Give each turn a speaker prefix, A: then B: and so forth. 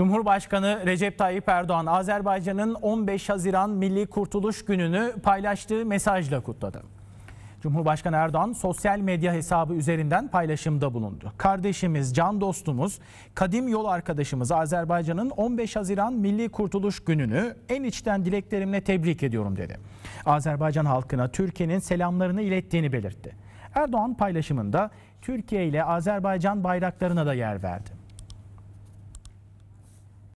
A: Cumhurbaşkanı Recep Tayyip Erdoğan Azerbaycan'ın 15 Haziran Milli Kurtuluş Günü'nü paylaştığı mesajla kutladı. Cumhurbaşkanı Erdoğan sosyal medya hesabı üzerinden paylaşımda bulundu. Kardeşimiz, can dostumuz, kadim yol arkadaşımız Azerbaycan'ın 15 Haziran Milli Kurtuluş Günü'nü en içten dileklerimle tebrik ediyorum dedi. Azerbaycan halkına Türkiye'nin selamlarını ilettiğini belirtti. Erdoğan paylaşımında Türkiye ile Azerbaycan bayraklarına da yer verdi.